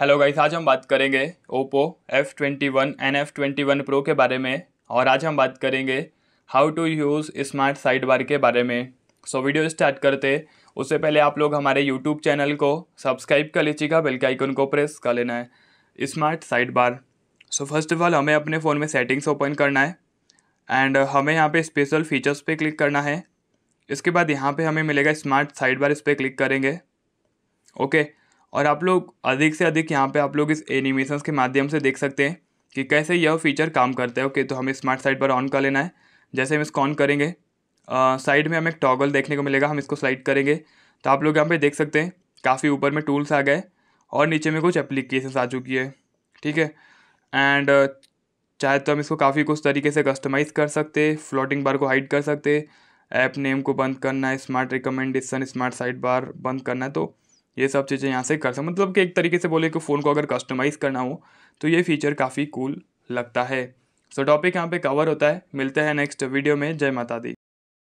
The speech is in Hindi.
हेलो गाइस आज हम बात करेंगे Oppo F twenty one and F twenty one pro के बारे में और आज हम बात करेंगे how to use smart side bar के बारे में सो so, वीडियो स्टार्ट करते उससे पहले आप लोग हमारे यूट्यूब चैनल को सब्सक्राइब कर लीजिएगा बेल के आइकन को प्रेस कर लेना है smart side bar so first of all हमें अपने फ़ोन में सेटिंग्स ओपन करना है एंड हमें यहाँ पर स्पेशल फीचर्स पर क्लिक करना है इसके बाद यहाँ पर हमें मिलेगा स्मार्ट साइड बार इस पर क्लिक करेंगे ओके okay, और आप लोग अधिक से अधिक यहाँ पे आप लोग इस एनिमेशन के माध्यम से देख सकते हैं कि कैसे यह फीचर काम करता है ओके तो हमें स्मार्ट साइड पर ऑन कर लेना है जैसे हम इसको ऑन करेंगे साइड में हमें एक टॉगल देखने को मिलेगा हम इसको स्लाइड करेंगे तो आप लोग यहाँ पर देख सकते हैं काफ़ी ऊपर में टूल्स आ गए और नीचे में कुछ एप्लीकेशन आ चुकी है ठीक है एंड चाहे तो हम इसको काफ़ी कुछ तरीके से कस्टमाइज़ कर सकते फ्लोटिंग बार को हाइड कर सकते ऐप नेम को बंद करना है smart recommendation smart side bar बंद करना है तो ये सब चीज़ें यहाँ से कर सकते मतलब कि एक तरीके से बोले कि फ़ोन को अगर कस्टमाइज़ करना हो तो ये फीचर काफ़ी कूल लगता है सो टॉपिक यहाँ पे कवर होता है मिलते हैं नेक्स्ट वीडियो में जय माता दी